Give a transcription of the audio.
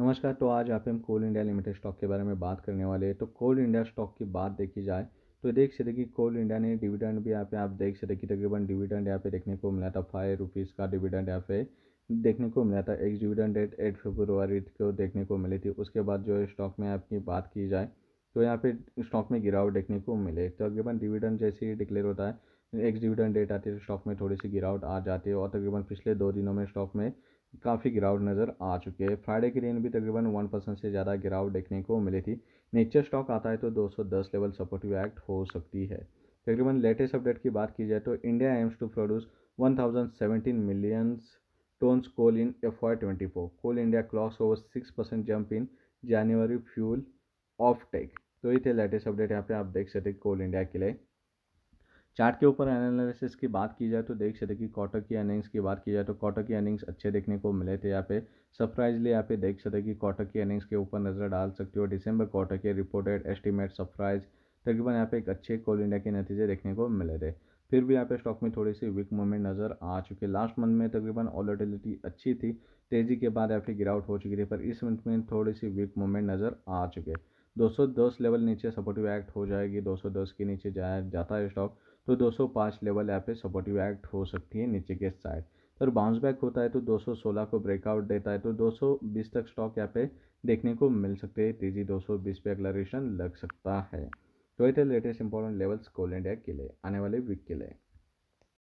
नमस्कार तो आज आप हम कोल इंडिया लिमिटेड स्टॉक के बारे में बात करने वाले हैं तो कोल इंडिया स्टॉक की बात देखी जाए तो देख सकते कि कोल इंडिया ने डिविडेंड भी यहाँ पे आप देख सकते कि तकरीबन डिविडेंड यहाँ पे देखने को मिला था फाइव रुपीज़ का डिविडेंड यहाँ पे देखने को मिला था एक डिविडेंड डेट एट फेब्रुवरी को देखने को मिली थी उसके बाद जो स्टॉक में आपकी बात की जाए तो यहाँ पे स्टॉक में गिरावट देखने को मिले तकरीबन डिविडेंड जैसे ही डिक्लेयर होता है एक्स डिविडेंड डेट आती है तो स्टॉक में थोड़ी सी गिरावट आ जाती है और तकरीबन पिछले दो दिनों में स्टॉक में काफ़ी गिरावट नज़र आ चुके हैं फ्राइडे के दिन भी तकरीबन वन परसेंट से ज़्यादा गिरावट देखने को मिली थी नेचर स्टॉक आता है तो 210 लेवल सपोर्टिव एक्ट हो सकती है तकरीबन लेटेस्ट अपडेट की बात की जाए तो India aims to produce 1017 millions tonnes coal in F Y twenty four coal India clocks over six percent jump in January fuel offtake तो ये थे लेटेस्ट अपडेट यहाँ पे आप देख सकते कोल इंडिया के लिए चार्ट के ऊपर एनालिसिस की बात की जाए तो देख सकते कि क्वार्टर की अर्निंग्स की बात की जाए तो क्वार्टर की अर्निंग्स अच्छे देखने को मिले थे यहाँ पे सरप्राइजली यहाँ पे देख सकते कि क्वार्टर की अर्निंग्स के ऊपर नज़र डाल सकते हो डिसम्बर क्वार्टर के रिपोर्टेड एस्टिमेट सरप्राइज तकरीबन यहाँ पे एक अच्छे कोल इंडिया के नतीजे देखने को मिले थे फिर भी यहाँ पे स्टॉक में थोड़ी सी वीक मूवमेंट नज़र आ चुके लास्ट मंथ में तकरीबन ऑलरेडिलिटी अच्छी थी तेज़ी के बाद यहाँ पे गिरावट हो चुकी थी पर इस मंथ में थोड़ी सी वीक मूवमेंट नज़र आ चुके 210 लेवल नीचे सपोर्टिव एक्ट हो जाएगी 210 के नीचे जाया जाता है स्टॉक तो 205 लेवल यहाँ पे सपोर्टिव एक्ट हो सकती है नीचे के साइड और बाउंस बैक होता है तो 216 को ब्रेकआउट देता है तो 220 तक स्टॉक यहाँ पे देखने को मिल सकते हैं तेजी 220 पे एक्लरेशन लग सकता है तो ये थे latest important levels coal India के लिए आने वाले वीक के लिए